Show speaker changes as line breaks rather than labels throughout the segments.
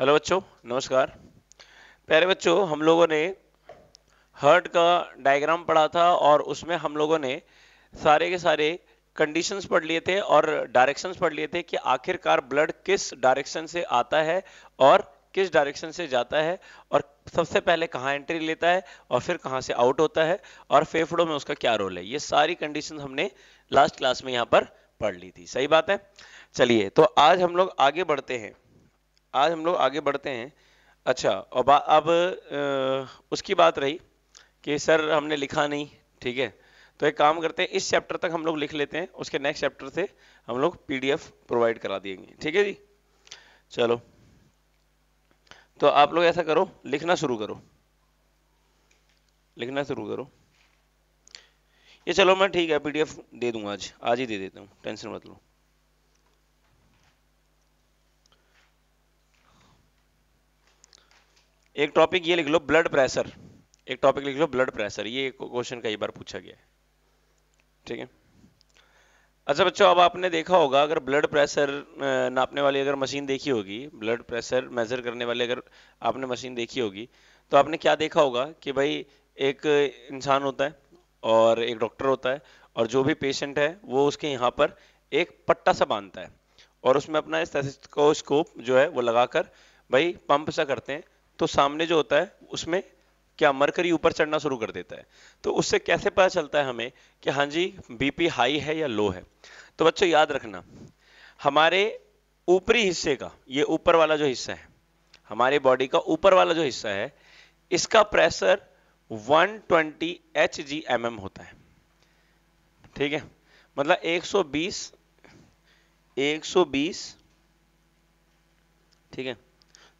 Hello बच्चों नमस्कार प्यारे बच्चों हम लोगों ने हर्ट का डायग्राम पढ़ा था और उसमें हम लोगों ने सारे के सारे कंडीशंस पढ़ लिए थे और डायरेक्शंस पढ़ लिए थे कि आखिरकार ब्लड किस डायरेक्शन से आता है और किस डायरेक्शन से जाता है और सबसे पहले कहाँ एंट्री लेता है और फिर कहाँ से आउट होता है और फेफड़ों में उसका क्या रोल है ये सारी कंडीशन हमने लास्ट क्लास में यहाँ पर पढ़ ली थी सही बात है चलिए तो आज हम लोग आगे बढ़ते हैं आज हम लोग आगे बढ़ते हैं अच्छा अब अब उसकी बात रही कि सर हमने लिखा नहीं ठीक है तो एक काम करते हैं इस चैप्टर तक हम लोग लिख लेते हैं उसके नेक्स्ट चैप्टर से हम लोग पीडीएफ प्रोवाइड करा देंगे ठीक है जी चलो तो आप लोग ऐसा करो लिखना शुरू करो लिखना शुरू करो ये चलो मैं ठीक है पीडीएफ दे दूंगा आज आज ही दे देता हूँ टेंशन मत लो एक टॉपिक ये लिख लो ब्लड प्रेशर एक टॉपिक लिख लो ब्लड प्रेशर ये क्वेश्चन कई बार पूछा गया है ठीक है अच्छा बच्चों अब आपने देखा होगा अगर ब्लड प्रेशर नापने वाली अगर मशीन देखी होगी ब्लड प्रेशर मेजर करने वाली अगर आपने मशीन देखी होगी तो आपने क्या देखा होगा कि भाई एक इंसान होता है और एक डॉक्टर होता है और जो भी पेशेंट है वो उसके यहाँ पर एक पट्टा सा बांधता है और उसमें अपना स्कोप जो है वो लगाकर भाई पंप सा करते हैं तो सामने जो होता है उसमें क्या मरकरी ऊपर चढ़ना शुरू कर देता है तो उससे कैसे पता चलता है हमें कि हाँ जी बीपी हाई है या लो है तो बच्चों याद रखना हमारे ऊपरी हिस्से का ये ऊपर वाला जो हिस्सा है हमारे बॉडी का ऊपर वाला जो हिस्सा है इसका pressure 120 twenty H G M M होता है ठीक है मतलब 120 120 ठीक है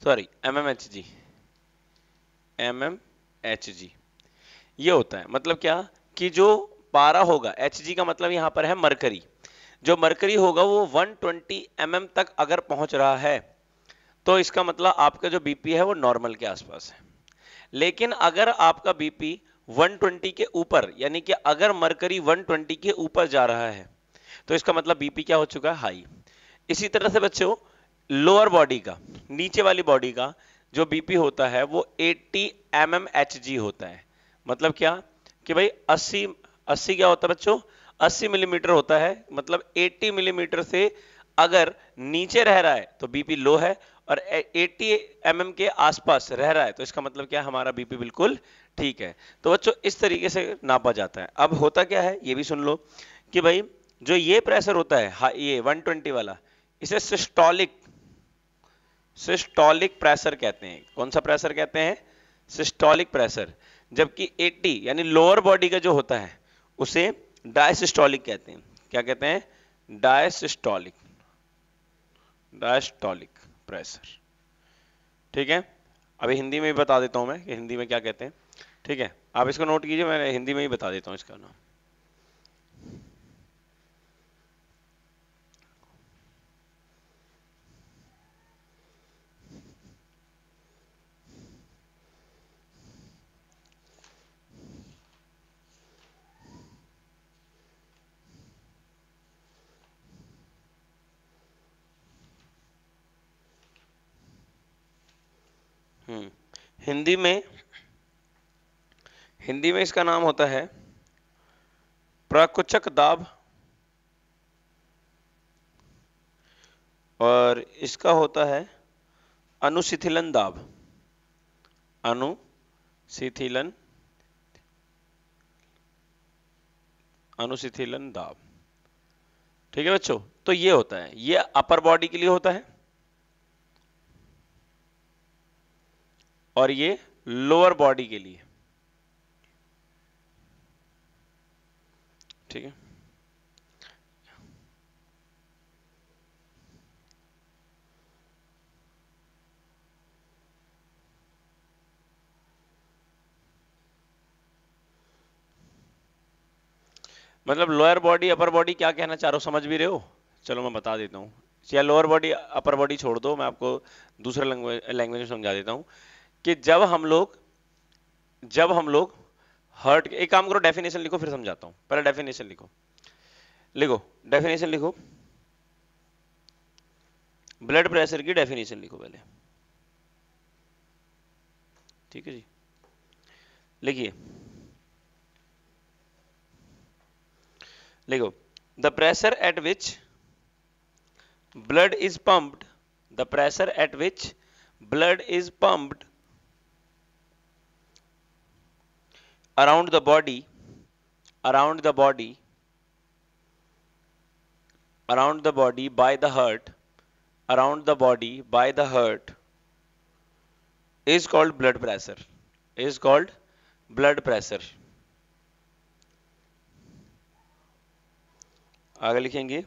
sorry M M H G M M H G ये होता है मतलब क्या कि जो पारा होगा एच जी का मतलब यहां पर है मरकरी जो मरकरी होगा वो 120 ट्वेंटी mm तक अगर पहुंच रहा है तो इसका मतलब आपका जो बीपी है वो नॉर्मल के आसपास है लेकिन अगर आपका बीपी 120 के ऊपर यानी कि अगर मरकरी 120 के ऊपर जा रहा है तो इसका मतलब बीपी क्या हो चुका है हाई इसी तरह से बच्चों लोअर बॉडी का नीचे वाली बॉडी का जो बीपी होता है वो 80 एम एम एच जी होता है मतलब क्या कि भाई 80 80 क्या होता है बच्चों 80 मिलीमीटर होता है मतलब 80 मिलीमीटर से अगर नीचे रह रहा है तो बीपी लो है और 80 एम mm के आसपास रह रहा है तो इसका मतलब क्या हमारा बीपी बिल्कुल ठीक है तो बच्चों इस तरीके से नापा जाता है अब होता क्या है ये भी सुन लो कि भाई जो ये प्रेशर होता है हा, ये 120 वाला इसे सिस्टोलिक सिस्टोलिक प्रेशर कहते हैं कौन सा प्रेशर कहते हैं सिस्टोलिक प्रेशर जबकि 80 यानी लोअर बॉडी का जो होता है उसे डायसिस्टोलिक कहते हैं क्या कहते हैं डायसिस्टोलिक डायस्टोलिक प्रेशर ठीक है अभी हिंदी में भी बता देता हूं मैं कि हिंदी में क्या कहते हैं ठीक है आप इसको नोट कीजिए मैं हिंदी में ही बता देता हूं इसका नाम हम्म। हिंदी में हिंदी में इसका नाम होता है प्रकुचक दाब और इसका होता है अनुशिथिलन दाब अनुशिथिलन अनुशिथिलन दाब ठीक है बच्चों तो ये होता है ये अपर बॉडी के लिए होता है और ये लोअर बॉडी के लिए ठीक है मतलब लोअर बॉडी अपर बॉडी क्या कहना चाह रहा हो समझ भी रहे हो चलो मैं बता देता हूँ या लोअर बॉडी अपर बॉडी छोड़ दो मैं आपको दूसरे लैंग्वेज में समझा देता हूँ कि जब हम लोग जब हम लोग हर्ट एक काम करो डेफिनेशन लिखो फिर समझाता हूं पहले डेफिनेशन लिखो लिखो डेफिनेशन लिखो ब्लड प्रेशर की डेफिनेशन लिखो पहले ठीक है जी लिखिए लिखो the pressure at which blood is pumped the pressure at which blood is pumped around the body around the body around the body by the heart around the body by the heart is called blood pressure is called blood pressure आगे लिखेंगे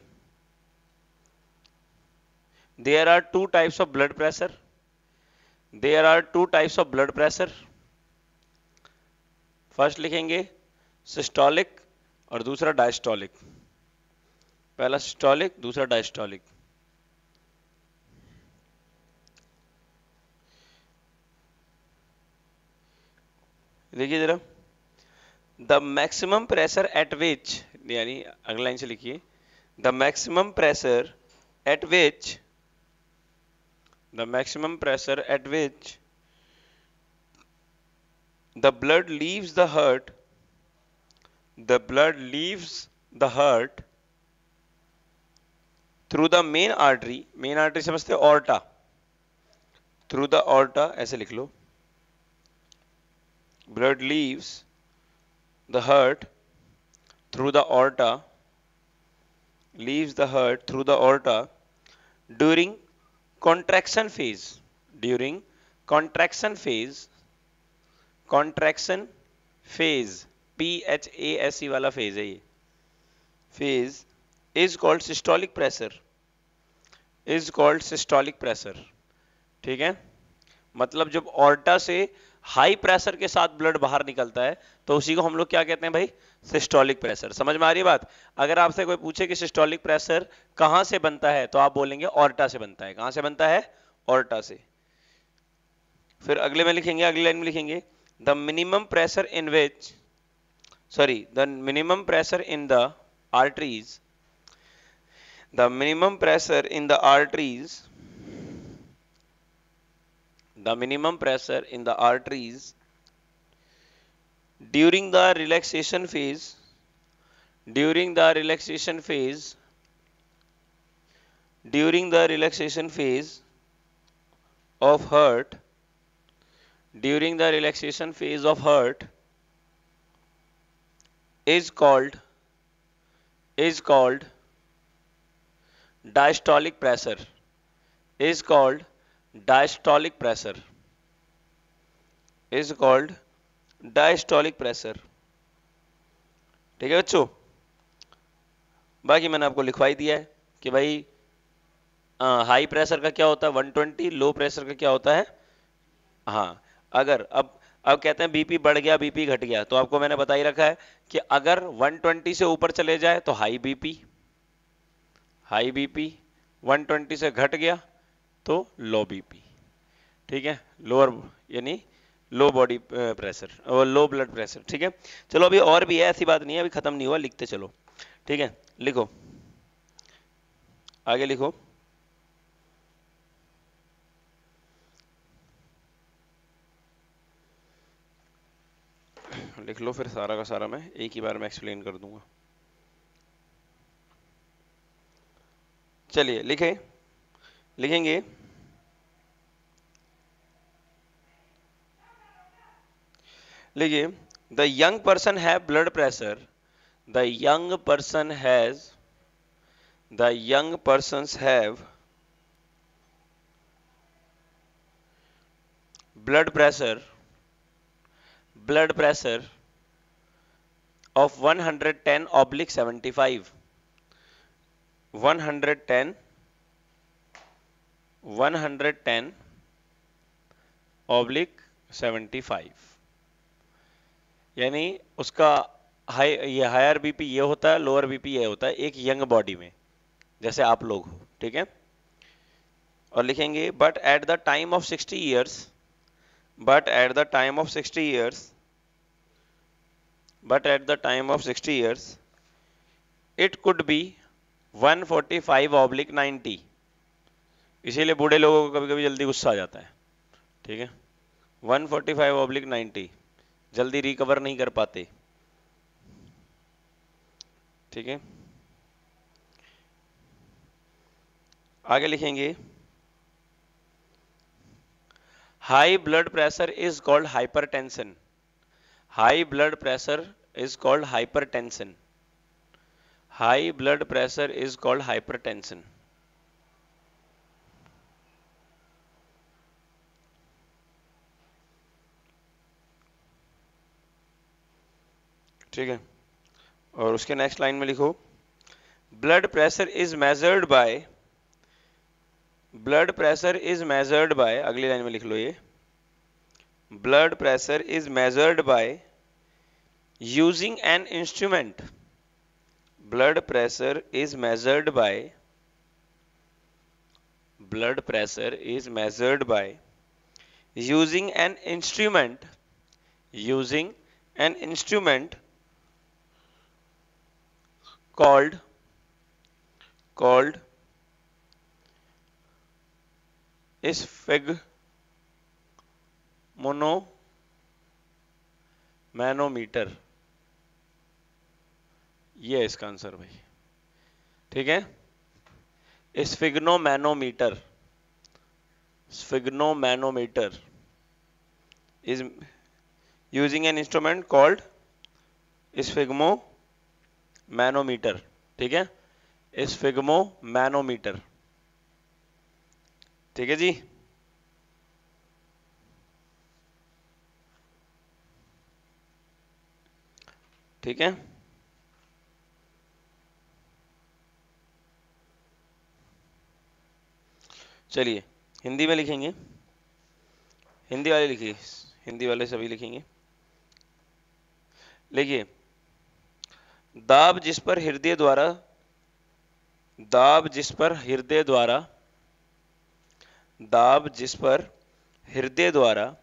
there are two types of blood pressure there are two types of blood pressure first लिखेंगे systolic और दूसरा diastolic पहला systolic दूसरा diastolic देखिए जरा the maximum pressure at which यानी अगला लाइन से लिखिए the maximum pressure at which the maximum pressure at which the blood leaves the heart the blood leaves the heart through the main artery main artery samajhte aorta through the aorta aise likh lo blood leaves the heart through the aorta leaves the heart through the aorta during contraction phase during contraction phase contraction phase P H A S E वाला phase है ये phase is called systolic pressure is called systolic pressure ठीक है मतलब जब aorta से high pressure के साथ ब्लड बाहर निकलता है तो उसी को हम लोग क्या कहते हैं भाई सिस्टोलिक प्रेशर समझ में आ रही बात अगर आपसे कोई पूछे कि सिस्टोलिक प्रेशर कहां से बनता है तो आप बोलेंगे ऑर्टा से बनता है कहां से बनता है ऑर्टा से फिर अगले में लिखेंगे अगली लाइन में लिखेंगे the minimum pressure in which sorry the minimum pressure in the arteries the minimum pressure in the arteries the minimum pressure in the arteries during the relaxation phase during the relaxation phase during the relaxation phase of heart during the relaxation phase of heart is called is called diastolic pressure is called diastolic pressure is called diastolic pressure ठीक है बच्चों बाकी मैंने आपको लिखवाई दिया है कि भाई हाई प्रेशर का क्या होता है 120 लो प्रेशर का क्या होता है हाँ अगर अब अब कहते हैं बीपी बढ़ गया बीपी घट गया तो आपको मैंने बता ही रखा है कि अगर 120 से ऊपर चले जाए तो हाई बीपी हाई बीपी 120 से घट गया तो लो बीपी ठीक है लोअर यानी लो बॉडी प्रेशर और लो ब्लड प्रेशर ठीक है चलो अभी और भी है ऐसी बात नहीं है अभी खत्म नहीं हुआ लिखते चलो ठीक है लिखो आगे लिखो लिख लो फिर सारा का सारा मैं एक ही बार में एक्सप्लेन कर दूंगा चलिए लिखे लिखेंगे लिखिए the young person have blood pressure the young person has the young person have blood pressure blood pressure of 110 hundred ten oblique seventy five one hundred ten one hundred ten oblique seventy five यानी उसका high ये higher BP ये होता है lower BP ये होता है एक यंग बॉडी में जैसे आप लोग हो ठीक है और लिखेंगे but at the time of 60 years but at the time of 60 years but at the time of 60 years it could be 145 oblique 90 इसीलिए बूढ़े लोगों को कभी कभी जल्दी गुस्सा आ जाता है ठीक है 145 ऑब्लिक नाइन्टी जल्दी रिकवर नहीं कर पाते ठीक है आगे लिखेंगे high blood pressure is called hypertension high blood pressure is called hypertension high blood pressure is called hypertension ठीक है और उसके नेक्स्ट लाइन में लिखो blood pressure is measured by blood pressure is measured by अगली line में लिख लो ये blood pressure is measured by using an instrument blood pressure is measured by blood pressure is measured by using an instrument using an instrument called called is fig मोनो manometer ये है इसका answer भाई ठीक है manometer sphygmomanometer is using an instrument called sphygmomanometer ठीक है sphygmo sphygmomanometer ठीक है जी ठीक है चलिए हिंदी में लिखेंगे हिंदी वाले लिखिए हिंदी वाले सभी लिखेंगे लिखिए दाब जिस पर हृदय द्वारा दाब जिस पर हृदय द्वारा दाब जिस पर हृदय द्वारा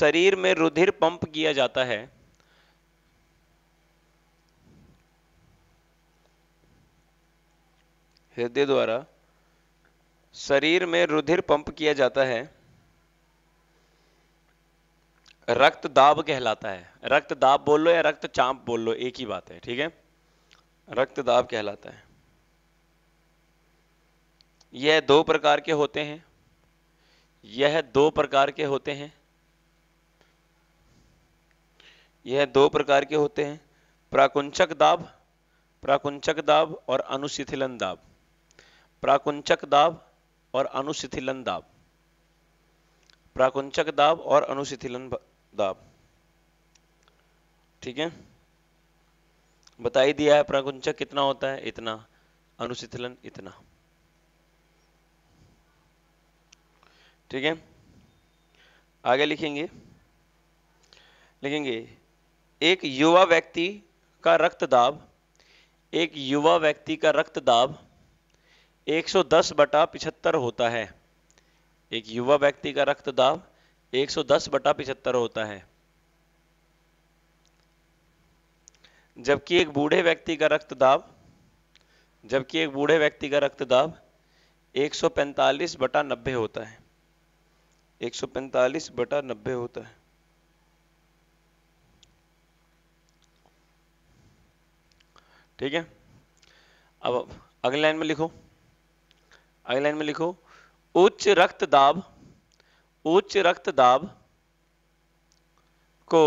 शरीर में रुधिर पंप किया जाता है हृदय द्वारा शरीर में रुधिर पंप किया जाता है रक्त दाब कहलाता है रक्त दाब बोल लो या रक्त चाप बोल लो एक ही बात है ठीक है रक्त दाब कहलाता है यह दो प्रकार के होते हैं यह दो प्रकार के होते हैं यह दो प्रकार के होते हैं प्राकुंचक दाब प्राकुंचक दाब और अनुशिथिलन दाब प्राकुंचक दाब और अनुशिथिलन दाब प्राकुंचक दाब और अनुशिथिलन दाब ठीक है बताई दिया है प्राकुंचक कितना होता है इतना अनुशिथिलन इतना ठीक है आगे लिखेंगे लिखेंगे एक युवा व्यक्ति का रक्त दाब एक युवा व्यक्ति का रक्त दाब 110 बटा पिछहत्तर होता है एक युवा व्यक्ति का रक्त दाब 110 बटा पिछहत्तर होता है जबकि एक बूढ़े व्यक्ति का रक्त दाब जबकि एक बूढ़े व्यक्ति का रक्त दाब 145 बटा नब्बे होता है 145 बटा नब्बे होता है ठीक है अब अगले लाइन में लिखो अगली लाइन में लिखो उच्च रक्त दाब उच्च रक्त दाब को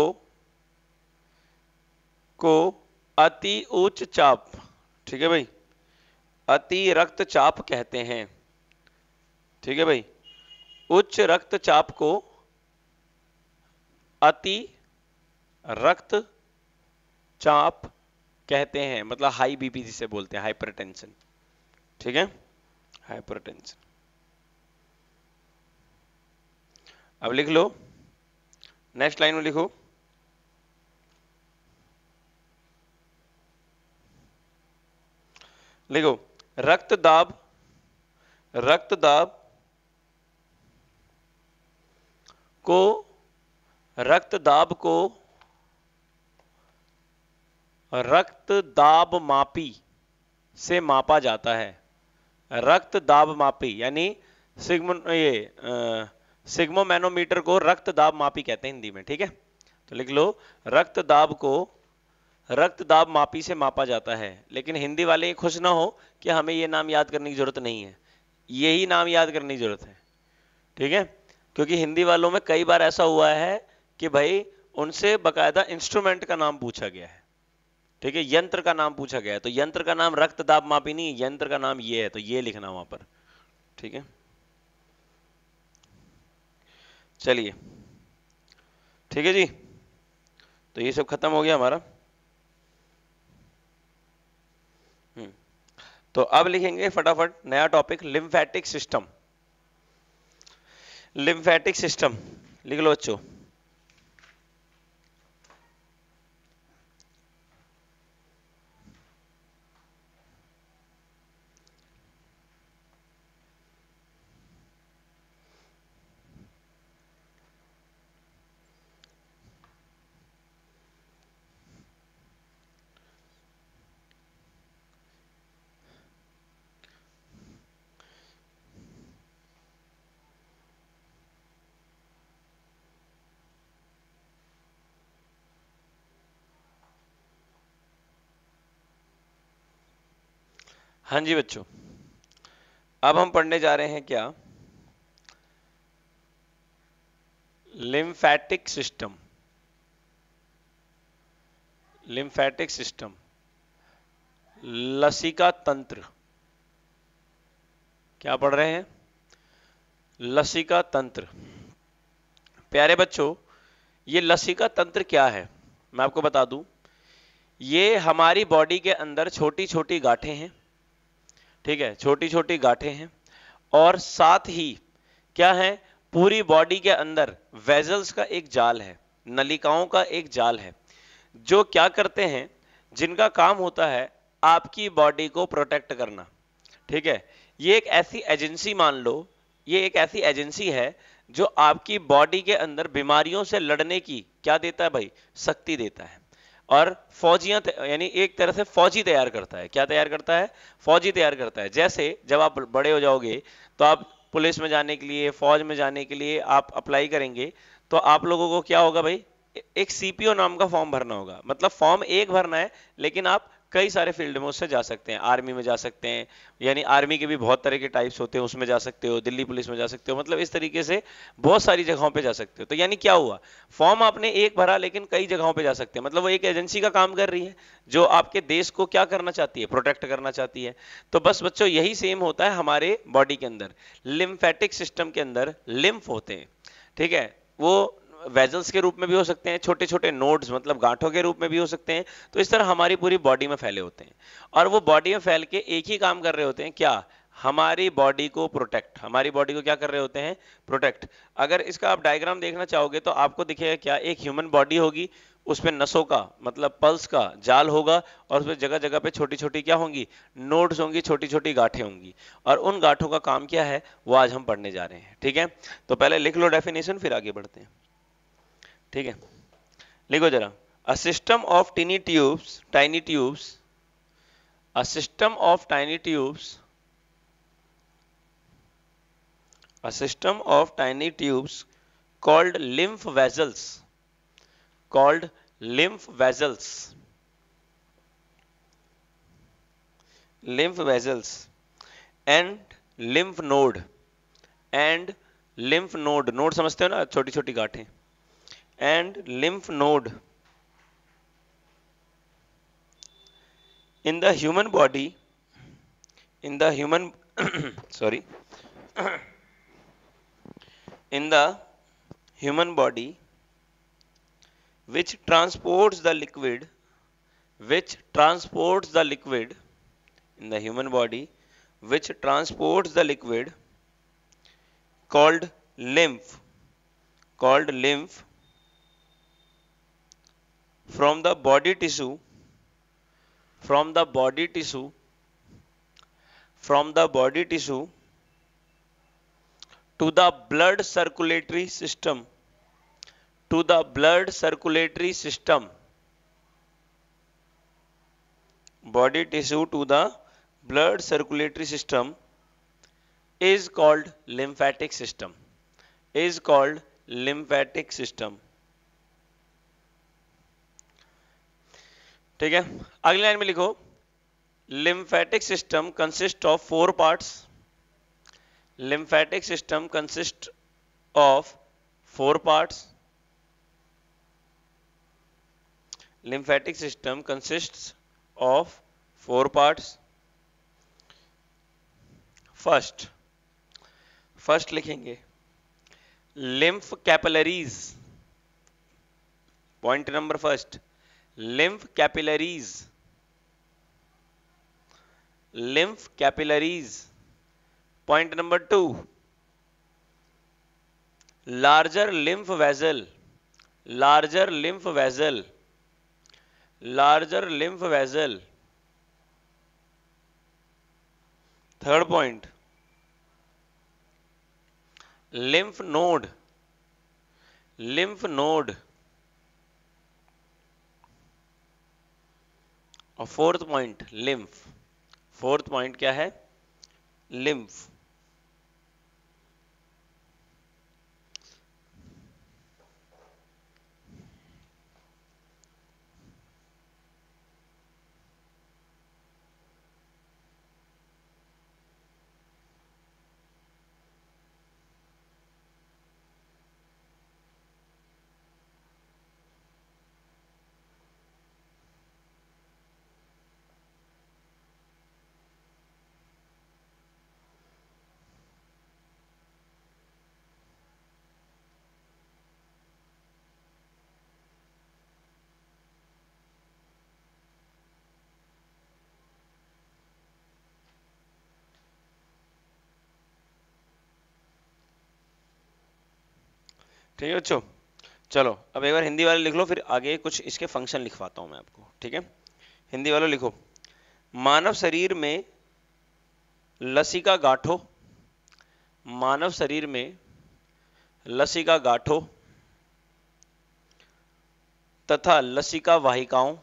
को अति उच्च चाप ठीक है भाई अति चाप कहते हैं ठीक है भाई उच्च रक्तचाप को अति रक्त चाप कहते हैं मतलब हाई बीपी जिसे बोलते हैं हाइपरटेंशन ठीक है हाइपरटेंशन अब लिख लो नेक्स्ट लाइन में लिखो लिखो रक्त दाब रक्त दाब को रक्त दाब को रक्त दाब मापी से मापा जाता है रक्त दाब मापी यानी सिग्मो ये सिग्मोमैनोमीटर को रक्त दाब मापी कहते हैं हिंदी में ठीक है तो लिख लो रक्त दाब को रक्त दाब मापी से मापा जाता है लेकिन हिंदी वाले खुश ना हो कि हमें ये नाम याद करने की जरूरत नहीं है यही नाम याद करने की जरूरत है ठीक है क्योंकि हिंदी वालों में कई बार ऐसा हुआ है कि भाई उनसे बकायदा इंस्ट्रूमेंट का नाम पूछा गया है ठीक है यंत्र का नाम पूछा गया है तो यंत्र का नाम रक्त दाब मापी नहीं यंत्र का नाम ये है तो ये लिखना वहां पर ठीक है चलिए ठीक है जी तो ये सब खत्म हो गया हमारा हम्म, तो अब लिखेंगे फटाफट नया topic lymphatic system lymphatic system लिख लो बच्चों हाँ जी बच्चों अब हम पढ़ने जा रहे हैं क्या लिम्फेटिक सिस्टम लिम्फेटिक सिस्टम लसिका तंत्र क्या पढ़ रहे हैं लसिका तंत्र प्यारे बच्चों ये लसिका तंत्र क्या है मैं आपको बता दूं ये हमारी बॉडी के अंदर छोटी छोटी गांठें हैं ठीक है छोटी छोटी गाठे हैं और साथ ही क्या है पूरी बॉडी के अंदर वेजल्स का एक जाल है नलिकाओं का एक जाल है जो क्या करते हैं जिनका काम होता है आपकी बॉडी को प्रोटेक्ट करना ठीक है ये एक ऐसी एजेंसी मान लो ये एक ऐसी एजेंसी है जो आपकी बॉडी के अंदर बीमारियों से लड़ने की क्या देता है भाई शक्ति देता है और फौजियां यानी एक तरह से फौजी तैयार करता है क्या तैयार करता है फौजी तैयार करता है जैसे जब आप बड़े हो जाओगे तो आप पुलिस में जाने के लिए फौज में जाने के लिए आप अप्लाई करेंगे तो आप लोगों को क्या होगा भाई एक सीपीओ नाम का फॉर्म भरना होगा मतलब फॉर्म एक भरना है लेकिन आप कई सारे फील्ड में उससे जा सकते हैं आर्मी में जा सकते हैं यानी आर्मी के भी बहुत तरह के टाइप्स होते हैं उसमें जा सकते हो दिल्ली पुलिस में जा सकते हो मतलब इस तरीके से बहुत सारी जगहों पे जा सकते हो तो यानी क्या हुआ फॉर्म आपने एक भरा लेकिन कई जगहों पे जा सकते हैं मतलब वो एक एजेंसी का काम कर रही है जो आपके देश को क्या करना चाहती है प्रोटेक्ट करना चाहती है तो बस बच्चों यही सेम होता है हमारे बॉडी के अंदर लिम्फेटिक सिस्टम के अंदर लिम्फ होते हैं ठीक है वो वेजल्स के रूप में भी हो सकते हैं छोटे छोटे नोड्स मतलब गांठों के रूप में भी हो सकते हैं तो इस तरह हमारी पूरी बॉडी में फैले होते हैं और वो बॉडी में फैल के एक ही काम कर रहे होते हैं क्या हमारी बॉडी को प्रोटेक्ट हमारी बॉडी को क्या कर रहे होते हैं प्रोटेक्ट अगर इसका आप डायग्राम देखना चाहोगे तो आपको दिखेगा क्या एक ह्यूमन बॉडी होगी उसमें नसों का मतलब पल्स का जाल होगा और उसमें जगह जगह पे छोटी छोटी क्या होंगी नोड्स होंगी छोटी छोटी गांठें होंगी और उन गांठों का काम क्या है वो आज हम पढ़ने जा रहे हैं ठीक है तो पहले लिख लो डेफिनेशन फिर आगे बढ़ते हैं ठीक है लिखो जरा a system of tiny tubes tiny tubes a system of tiny tubes a system of tiny tubes called lymph vessels called lymph vessels lymph vessels and lymph node and lymph node node समझते हो ना छोटी छोटी गांठें and lymph node. In the human body, in the human, sorry, in the human body, which transports the liquid, which transports the liquid in the human body, which transports the liquid called lymph, called lymph from the body tissue from the body tissue from the body tissue to the blood circulatory system to the blood circulatory system body tissue to the blood circulatory system is called lymphatic system is called lymphatic system ठीक है अगली line में लिखो lymphatic system consist of four parts lymphatic system consist of four parts lymphatic system consist of four parts first first लिखेंगे lymph capillaries point number first lymph capillaries lymph capillaries point number two larger lymph vessel larger lymph vessel larger lymph vessel third point lymph node lymph node और fourth point lymph fourth point क्या है lymph ठीक है बच्चों चलो अब एक बार हिंदी वाले लिख लो फिर आगे कुछ इसके फंक्शन लिखवाता हूं मैं आपको ठीक है हिंदी वालों लिखो मानव शरीर में लसिका गाठो मानव शरीर में लसिका गाठो तथा लसिका वाहिकाओं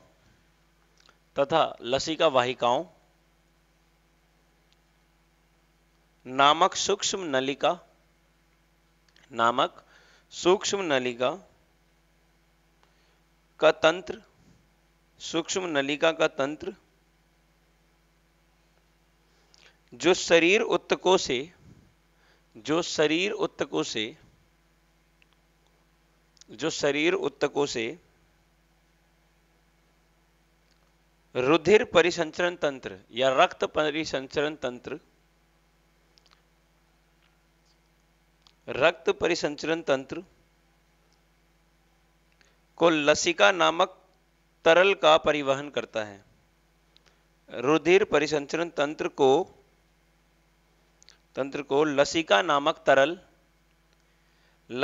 तथा लसिका वाहिकाओं नामक सूक्ष्म नलिका नामक सूक्ष्म नलिका का तंत्र सूक्ष्म नलिका का तंत्र जो शरीर उत्तकों से जो शरीर उत्तकों से जो शरीर उत्तकों से रुधिर परिसंचरण तंत्र या रक्त परिसंचरण तंत्र रक्त परिसंचरण तंत्र को लसिका नामक तरल का परिवहन करता है रुधिर परिसंचरण तंत्र को तंत्र को लसिका नामक तरल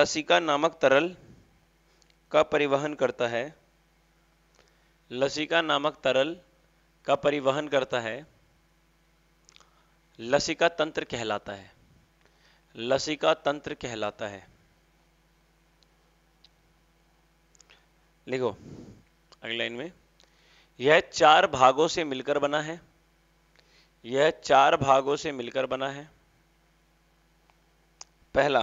लसिका नामक तरल का परिवहन करता है लसिका नामक तरल का परिवहन करता है लसिका तंत्र कहलाता है लसिका तंत्र कहलाता है लिखो अगली लाइन में यह चार भागों से मिलकर बना है यह चार भागों से मिलकर बना है पहला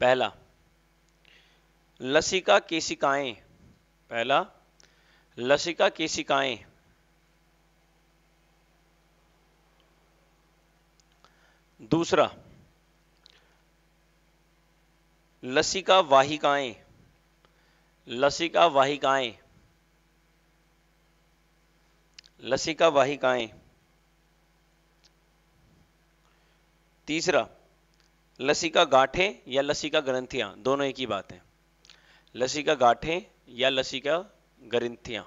पहला लसिका केशिकाएं पहला लसिका केशिकाएं दूसरा लसिका वाहिकाएं लसिका वाहिकाएं लसिका वाहिकाएं तीसरा लसिका गाठे या लसिका ग्रंथियां दोनों एक ही बात है लसिका गाठे या लसिका ग्रंथियां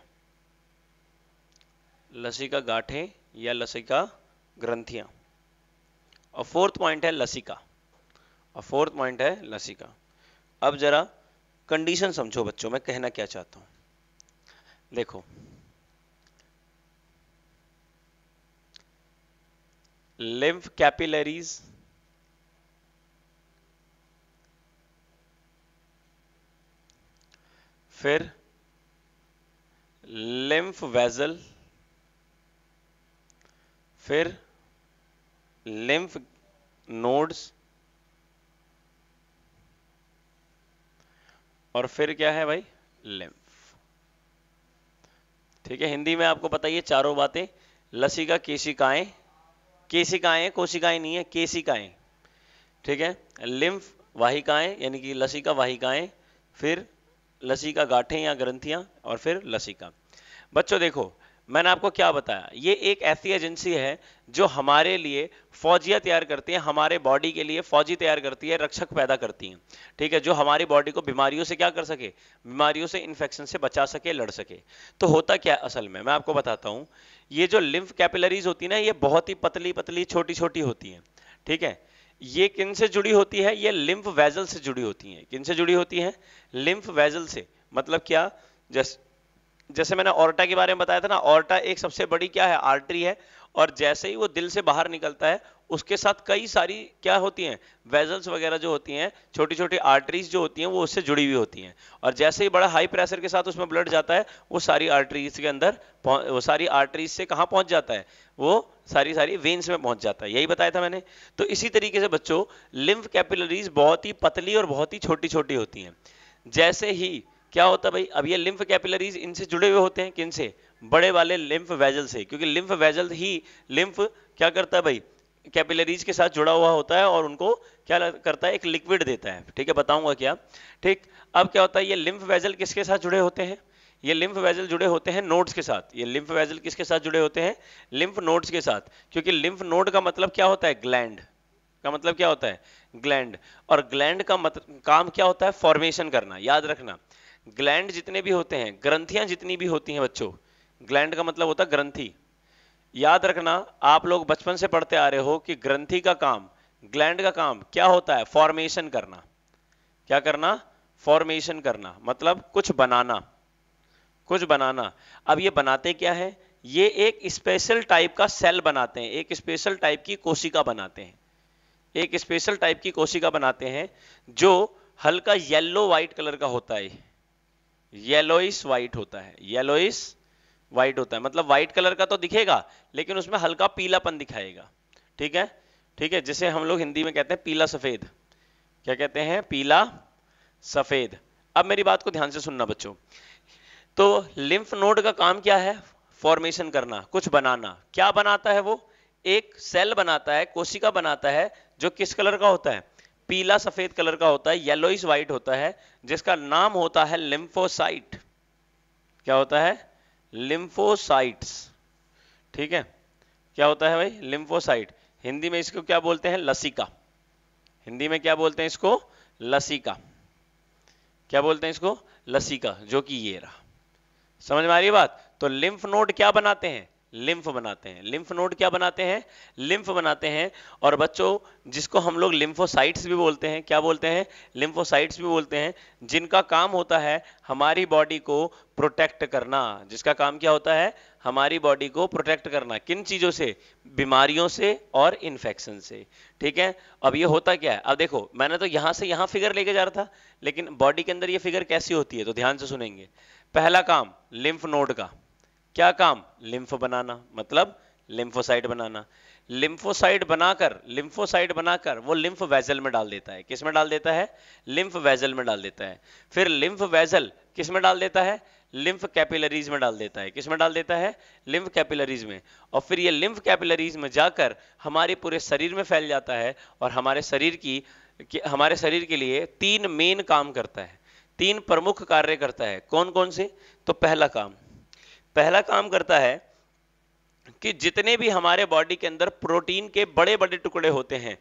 लसिका गाठे या लसिका ग्रंथियां और फोर्थ पॉइंट है लसिका और फोर्थ पॉइंट है लसिका अब जरा कंडीशन समझो बच्चों मैं कहना क्या चाहता हूं देखो लिम्फ कैपिलरीज फिर लिम्फ वेजल फिर lymph nodes और फिर क्या है भाई लिम्फ ठीक है हिंदी में आपको पता ही है चारों बातें लसिका केशिकाएं केशिकाएं कोशिकाएं नहीं है केशिकाएं ठीक है लिम्फ वाहिकाएं यानी कि लसिका वाहिकाएं फिर लसिका गाठे या ग्रंथियां और फिर लसिका बच्चों देखो मैंने आपको क्या बताया ये एक ऐसी एजेंसी है जो हमारे लिए फौजिया तैयार करती है हमारे बॉडी के लिए फौजी तैयार करती है रक्षक पैदा करती है ठीक है जो हमारी बॉडी को बीमारियों से क्या कर सके बीमारियों से इन्फेक्शन से बचा सके लड़ सके तो होता क्या असल में मैं आपको बताता हूँ ये जो लिम्फ कैपिलरीज होती है ना ये बहुत ही पतली पतली छोटी छोटी होती हैं ठीक है ये किन से जुड़ी होती है ये लिम्फ वेजल से जुड़ी होती हैं किन से जुड़ी होती हैं लिम्फ वेजल से मतलब क्या जस्ट जैसे मैंने ऑर्टा के बारे में बताया था ना ऑर्टा एक सबसे बड़ी क्या है आर्टरी है और जैसे ही वो दिल से बाहर निकलता है उसके साथ कई सारी क्या होती हैं वेजल्स वगैरह जो होती हैं छोटी छोटी आर्टरीज जो होती हैं वो उससे जुड़ी हुई होती हैं और जैसे ही बड़ा हाई प्रेशर के साथ उसमें ब्लड जाता है वो सारी आर्टरीज के अंदर वो सारी आर्टरीज से कहाँ पहुंच जाता है वो सारी सारी वेन्स में पहुंच जाता है यही बताया था मैंने तो इसी तरीके से बच्चों लिम्फ कैपिलरीज बहुत ही पतली और बहुत ही छोटी छोटी होती हैं जैसे ही क्या होता भाई अब ये लिम्फ कैपिलरीज इनसे जुड़े हुए होते हैं किन से बड़े वाले लिम्फ वेजल से क्योंकि लिम्फ वेजल ही लिम्फ क्या करता है भाई कैपिलरीज के साथ जुड़ा हुआ होता है और उनको क्या करता है एक लिक्विड देता है ठीक है बताऊंगा क्या ठीक अब क्या होता है ये लिम्फ वेजल किसके साथ जुड़े होते हैं ये लिम्फ वेजल जुड़े होते हैं नोड्स के साथ ये लिम्फ वेजल किसके साथ जुड़े होते हैं लिम्फ नोड्स के साथ क्योंकि लिम्फ नोड का मतलब क्या होता है ग्लैंड का मतलब क्या होता है ग्लैंड और ग्लैंड का मतलब काम क्या होता है फॉर्मेशन करना याद रखना ग्लैंड जितने भी होते हैं ग्रंथियां जितनी भी होती हैं बच्चों ग्लैंड का मतलब होता है ग्रंथि याद रखना आप लोग बचपन से पढ़ते आ रहे हो कि ग्रंथि का काम ग्लैंड का काम क्या होता है फॉर्मेशन करना क्या करना फॉर्मेशन करना मतलब कुछ बनाना कुछ बनाना अब ये बनाते क्या है ये एक स्पेशल टाइप का सेल बनाते हैं एक स्पेशल टाइप की कोशिका बनाते हैं एक स्पेशल टाइप की कोशिका बनाते हैं जो हल्का येलो व्हाइट कलर का होता है येलोइस व्हाइट होता है येलोइस व्हाइट होता है मतलब व्हाइट कलर का तो दिखेगा लेकिन उसमें हल्का पीलापन दिखाएगा ठीक है ठीक है जिसे हम लोग हिंदी में कहते हैं पीला सफेद क्या कहते हैं पीला सफेद अब मेरी बात को ध्यान से सुनना बच्चों तो लिम्फ नोड का काम क्या है फॉर्मेशन करना कुछ बनाना क्या बनाता है वो एक सेल बनाता है कोशिका बनाता है जो किस कलर का होता है पीला सफेद कलर का होता है इज व्हाइट होता है जिसका नाम होता है लिम्फोसाइट क्या होता है लिम्फोसाइट्स ठीक है क्या होता है भाई लिम्फोसाइट हिंदी में इसको क्या बोलते हैं लसिका हिंदी में क्या बोलते हैं इसको लसिका क्या बोलते हैं इसको लसिका जो कि ये रहा समझ में आ रही बात तो लिम्फ नोड क्या बनाते हैं लिम्फ बनाते हैं लिम्फ नोड क्या बनाते हैं लिम्फ बनाते हैं और बच्चों जिसको हम लोग लिम्फोसाइट्स भी बोलते हैं क्या बोलते हैं लिम्फोसाइट्स भी बोलते हैं जिनका काम होता है हमारी बॉडी को प्रोटेक्ट करना जिसका काम क्या होता है हमारी बॉडी को प्रोटेक्ट करना किन चीज़ों से बीमारियों से और इन्फेक्शन से ठीक है अब ये होता क्या है अब देखो मैंने तो यहां से यहां फिगर लेके जा रहा था लेकिन बॉडी के अंदर ये फिगर कैसी होती है तो ध्यान से सुनेंगे पहला काम लिम्फ नोड का क्या काम लिम्फ बनाना मतलब लिम्फोसाइट बनाना लिम्फोसाइट बनाकर लिम्फोसाइट बनाकर वो लिम्फ वेजल में डाल देता है किस में डाल देता है लिम्फ वेजल में डाल देता है फिर लिम्फ वेजल किस में डाल देता है लिम्फ कैपिलरीज में डाल देता है किस में डाल देता है लिम्फ कैपिलरीज में और फिर ये लिम्फ कैपिलरीज में जाकर हमारे पूरे शरीर में फैल जाता है और हमारे शरीर की हमारे शरीर के लिए तीन मेन काम करता है तीन प्रमुख कार्य करता है कौन कौन से तो पहला काम पहला काम करता है कि जितने भी हमारे बॉडी के अंदर प्रोटीन के बड़े बड़े टुकड़े होते हैं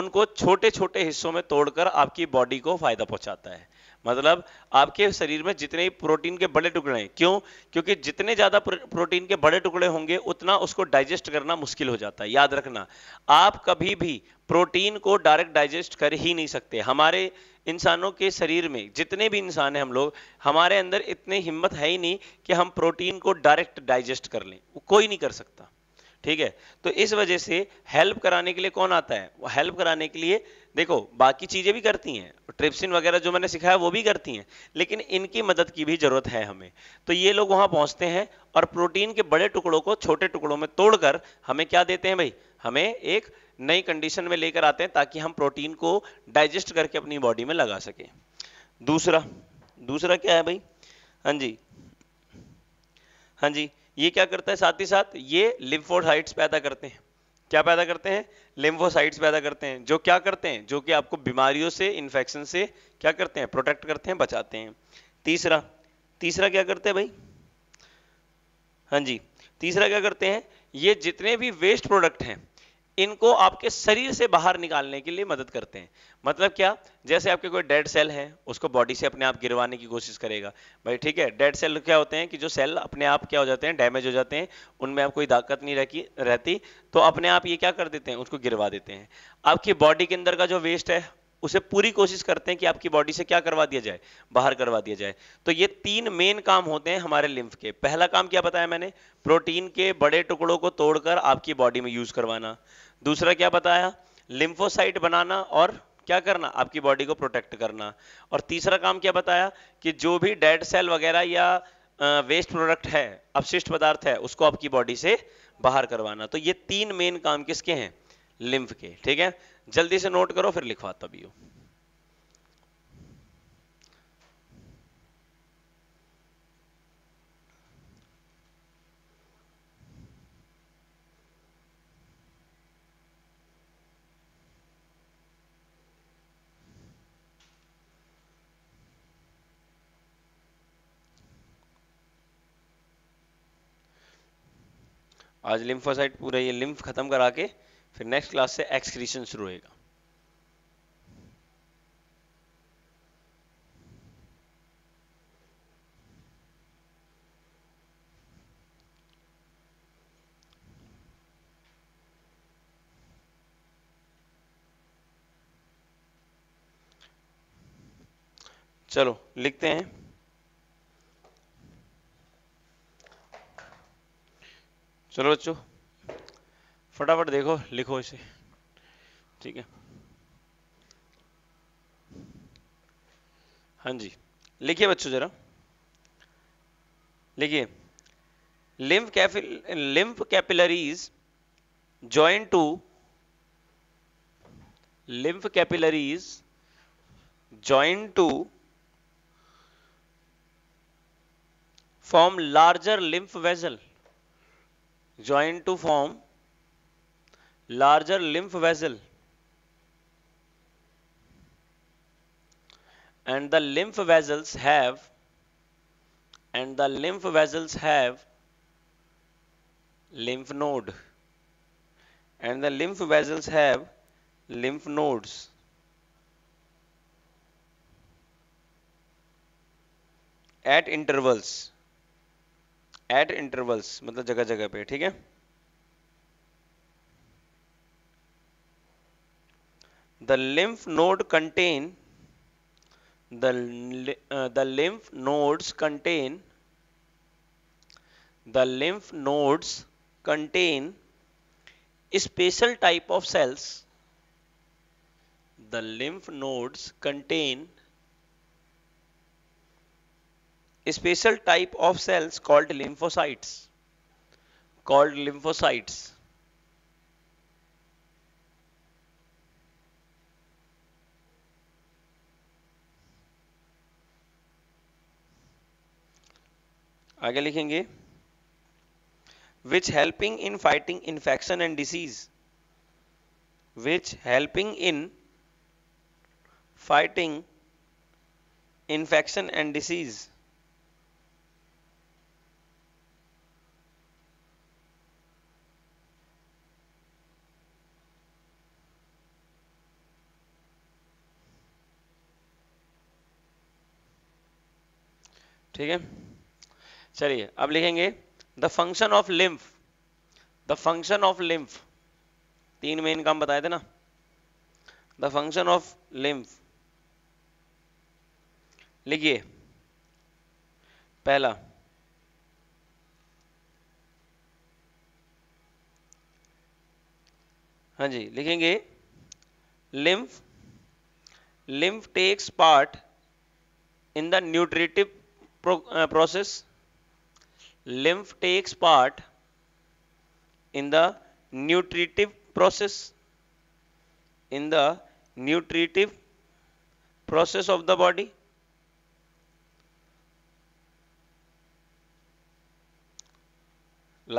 उनको छोटे छोटे हिस्सों में तोड़कर आपकी बॉडी को फायदा पहुंचाता है मतलब आपके शरीर में जितने ही प्रोटीन के बड़े टुकड़े हैं क्यों क्योंकि जितने ज़्यादा प्रोटीन के बड़े टुकड़े होंगे उतना उसको डाइजेस्ट करना मुश्किल हो जाता है याद रखना आप कभी भी प्रोटीन को डायरेक्ट डाइजेस्ट कर ही नहीं सकते हमारे इंसानों के शरीर में जितने भी इंसान हैं हम लोग हमारे अंदर इतनी हिम्मत है ही नहीं कि हम प्रोटीन को डायरेक्ट डाइजेस्ट कर लें कोई नहीं कर सकता ठीक है तो इस वजह से हेल्प कराने के लिए कौन आता है वो हेल्प कराने के लिए देखो बाकी चीज़ें भी करती हैं ट्रिप्सिन वगैरह जो मैंने सिखाया वो भी करती हैं लेकिन इनकी मदद की भी ज़रूरत है हमें तो ये लोग वहां पहुंचते हैं और प्रोटीन के बड़े टुकड़ों को छोटे टुकड़ों में तोड़कर हमें क्या देते हैं भाई हमें एक नई कंडीशन में लेकर आते हैं ताकि हम प्रोटीन को डाइजेस्ट करके अपनी बॉडी में लगा सके दूसरा दूसरा क्या है भाई हाँ जी हाँ जी ये क्या करता है साथ ही साथ ये लिम्फोसाइट्स पैदा करते हैं क्या पैदा करते हैं लिम्फोसाइट्स पैदा करते हैं जो क्या करते हैं जो कि आपको बीमारियों से इन्फेक्शन से क्या करते हैं प्रोटेक्ट करते हैं बचाते हैं तीसरा तीसरा क्या करते हैं भाई हाँ जी तीसरा क्या करते हैं ये जितने भी वेस्ट प्रोडक्ट हैं इनको आपके शरीर से बाहर निकालने के लिए मदद करते हैं मतलब क्या जैसे आपके कोई डेड सेल है उसको बॉडी से अपने आप गिरवाने की कोशिश करेगा भाई ठीक है डेड सेल क्या होते हैं कि जो सेल अपने आप क्या हो जाते हैं डैमेज हो जाते हैं उनमें आप कोई ताकत नहीं रहती रहती तो अपने आप ये क्या कर देते हैं उसको गिरवा देते हैं आपकी बॉडी के अंदर का जो वेस्ट है उसे पूरी कोशिश करते हैं कि आपकी बॉडी से क्या करवा दिया जाए बाहर करवा दिया जाए तो ये तीन मेन काम होते हैं हमारे लिम्फ के पहला काम क्या बताया मैंने प्रोटीन के बड़े टुकड़ों को तोड़कर आपकी बॉडी में यूज करवाना दूसरा क्या बताया लिम्फोसाइट बनाना और क्या करना आपकी बॉडी को प्रोटेक्ट करना और तीसरा काम क्या बताया कि जो भी डेड सेल वगैरह या वेस्ट प्रोडक्ट है अपशिष्ट पदार्थ है उसको आपकी बॉडी से बाहर करवाना तो ये तीन मेन काम किसके हैं लिम्फ के ठीक है जल्दी से नोट करो फिर लिखवाता भी हो आज लिम्फोसाइट पूरा ये लिम्फ खत्म करा के फिर नेक्स्ट क्लास से एक्सक्रीशन शुरू होएगा चलो लिखते हैं चलो बच्चों फटाफट देखो लिखो इसे ठीक है हाँ जी लिखिए बच्चों जरा लिखिए lymph capil lymph capillaries join to lymph capillaries join to form larger lymph vessel join to form larger lymph vessel and the lymph vessels have and the lymph vessels have lymph node and the lymph vessels have lymph nodes at intervals at intervals मतलब जगह जगह पे ठीक है the lymph node contain the lymph nodes contain the lymph nodes contain special type of cells the lymph nodes contain special type of cells called lymphocytes called lymphocytes आगे लिखेंगे which helping in fighting infection and disease which helping in fighting infection and disease ठीक है चलिए अब लिखेंगे the function of lymph the function of lymph तीन main काम बताए थे ना द फंक्शन ऑफ लिम्फ लिखिए पहला हाँ जी लिखेंगे lymph lymph takes part in the nutritive pro, uh, process lymph takes part in the nutritive process in the nutritive process of the body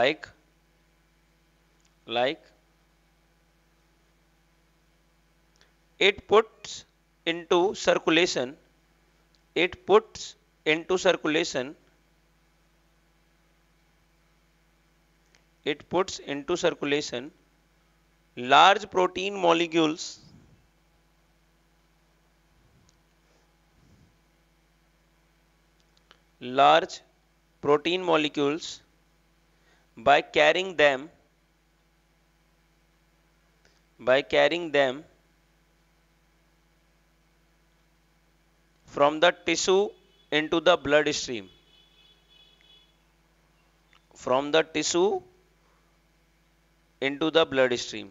like like it puts into circulation it puts into circulation it puts into circulation large protein molecules large protein molecules by carrying them by carrying them from the tissue into the blood stream from the tissue into the blood stream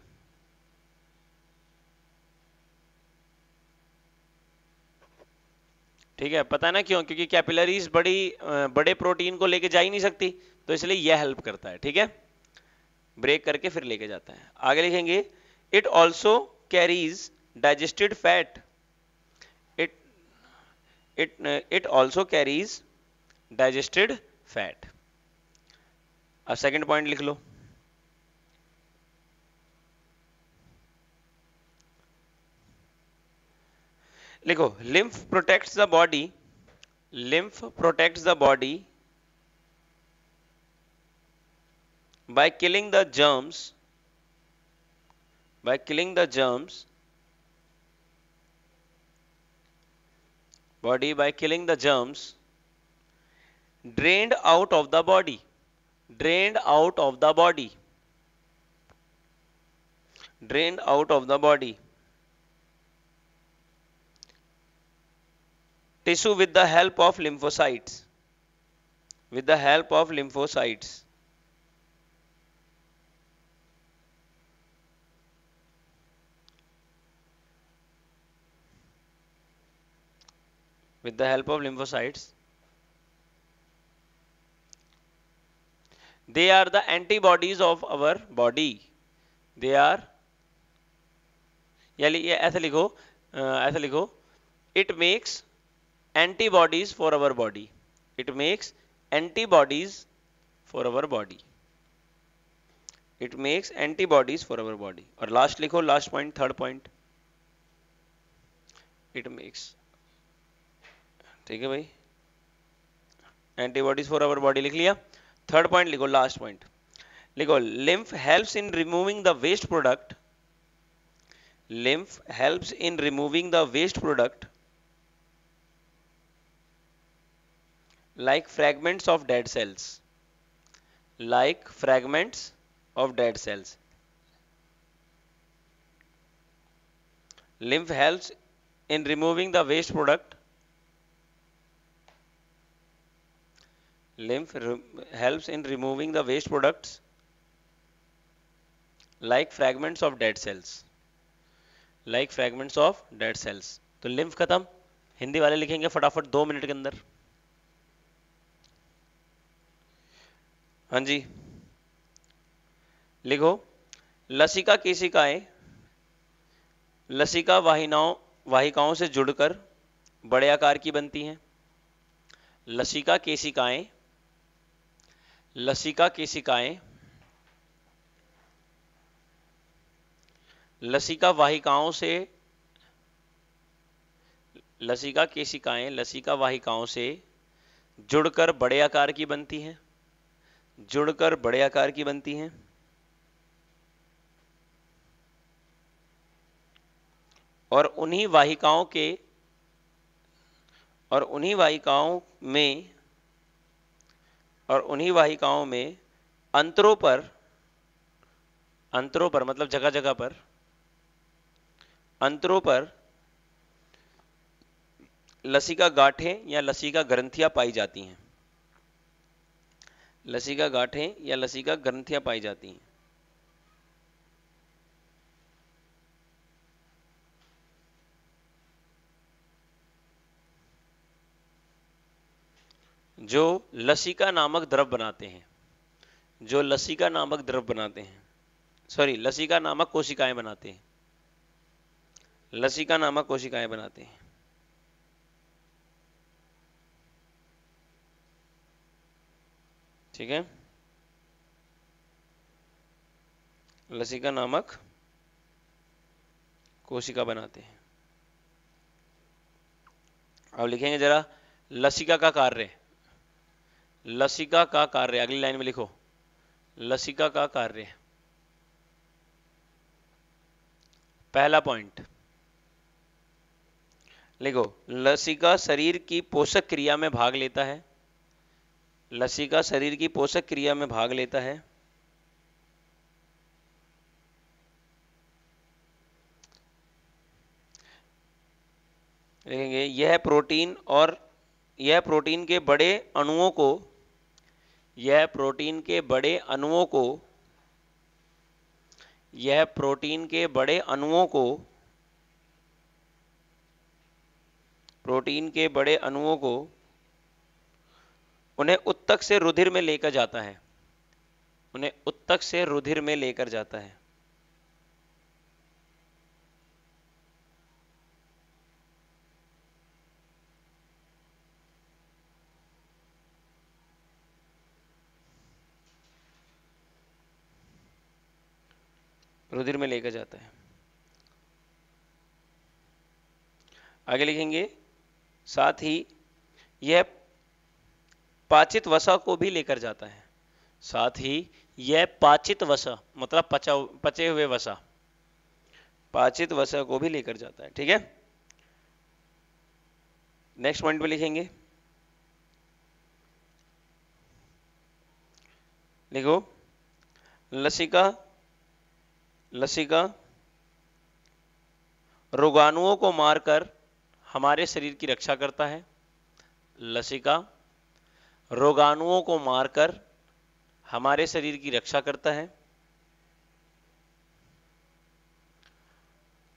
ठीक है पता ना क्यों क्योंकि capillaries बड़ी बड़े protein को लेके जा ही नहीं सकती तो इसलिए यह हेल्प करता है ठीक है ब्रेक करके फिर लेके जाता है आगे लिखेंगे it also carries digested fat it it also carries digested fat a second point likh lo likho lymph protects the body lymph protects the body by killing the germs by killing the germs body by killing the germs drained out of the body drained out of the body drained out of the body tissue with the help of lymphocytes with the help of lymphocytes with the help of lymphocytes. They are the antibodies of our body. They are ये ऐसे uh, it makes antibodies for our body. It makes antibodies for our body. It makes antibodies for our body. Or last लिखो last point third point. It makes ठीक है भाई antibodies for our body लिख लिया third point लिखो last point लिखो lymph helps in removing the waste product lymph helps in removing the waste product like fragments of dead cells like fragments of dead cells lymph helps in removing the waste product lymph helps in removing the waste products like fragments of dead cells like fragments of dead cells to so, lymph khatam hindi wale likhenge fatafat 2 minute ke andar हाँ जी लिखो लसिका केशिकाएं लसिका वाहिनाओं वाहिकाओं से जुड़कर बड़े आकार की बनती हैं लसिका केशिकाएं लसिका केशिकाएं लसिका वाहिकाओं से लसिका केशिकाएं लसिका वाहिकाओं से जुड़कर बड़े आकार की बनती हैं जुड़कर बड़े आकार की बनती हैं और उन्हीं वाहिकाओं के और उन्हीं वाहिकाओं में और उन्हीं वाहिकाओं में अंतरों पर अंतरों पर मतलब जगह जगह पर अंतरों पर लसिका गांठें या लसिका ग्रंथियां पाई जाती हैं लसिका गांठें या लसिका ग्रंथियां पाई जाती हैं जो लसिका नामक द्रव बनाते हैं जो लसिका नामक द्रव बनाते हैं सॉरी लसिका नामक कोशिकाएं बनाते हैं लसिका नामक कोशिकाएं बनाते हैं ठीक है लसिका नामक कोशिका बनाते हैं अब लिखेंगे जरा लसिका का कार्य लसिका का कार्य अगली लाइन में लिखो लसिका का कार्य पहला पॉइंट लिखो लसिका शरीर की पोषक क्रिया में भाग लेता है लसिका शरीर की पोषक क्रिया में भाग लेता है लिखेंगे यह प्रोटीन और यह प्रोटीन के बड़े अणुओं को यह प्रोटीन के बड़े अणुओं को यह प्रोटीन के बड़े अणुओं को प्रोटीन के बड़े अणुओं को उन्हें उत्तक से रुधिर में लेकर जाता है उन्हें उत्तक से रुधिर में लेकर जाता है रुधिर में लेकर जाता है आगे लिखेंगे साथ ही यह पाचित वसा को भी लेकर जाता है साथ ही यह पाचित वसा मतलब पचा पचे हुए वसा पाचित वसा को भी लेकर जाता है ठीक है नेक्स्ट पॉइंट में लिखेंगे लिखो लसिका लसिका रोगाणुओं को मारकर हमारे शरीर की रक्षा करता है लसिका रोगाणुओं को मारकर हमारे शरीर की रक्षा करता है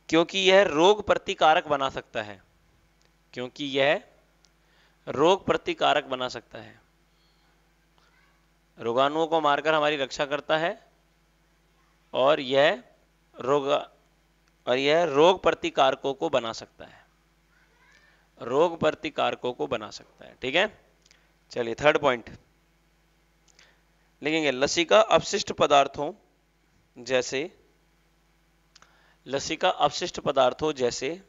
क्योंकि यह रोग प्रतिकारक बना सकता है क्योंकि यह रोग प्रतिकारक बना सकता है रोगाणुओं को मारकर हमारी रक्षा करता है और यह रोग और यह रोग प्रतिकारकों को बना सकता है रोग प्रतिकारकों को बना सकता है ठीक है चलिए थर्ड पॉइंट लिखेंगे लसिका अपशिष्ट पदार्थों जैसे लसिका अपशिष्ट पदार्थों जैसे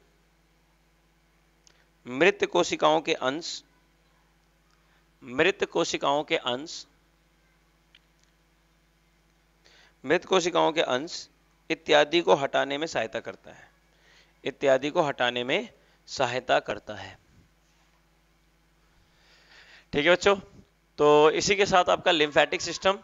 मृत कोशिकाओं के अंश मृत कोशिकाओं के अंश मृत कोशिकाओं के अंश इत्यादि को हटाने में सहायता करता है इत्यादि को हटाने में सहायता करता है ठीक है बच्चों तो इसी के साथ आपका लिम्फेटिक सिस्टम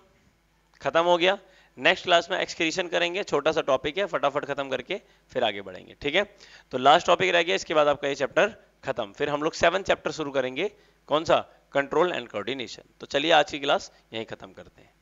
खत्म हो गया नेक्स्ट क्लास में एक्सक्रीशन करेंगे छोटा सा टॉपिक है फटाफट खत्म करके फिर आगे बढ़ेंगे ठीक है तो लास्ट टॉपिक रह गया इसके बाद आपका ये चैप्टर खत्म फिर हम लोग सेवन चैप्टर शुरू करेंगे कौन सा कंट्रोल एंड कोऑर्डिनेशन तो चलिए आज की क्लास यही खत्म करते हैं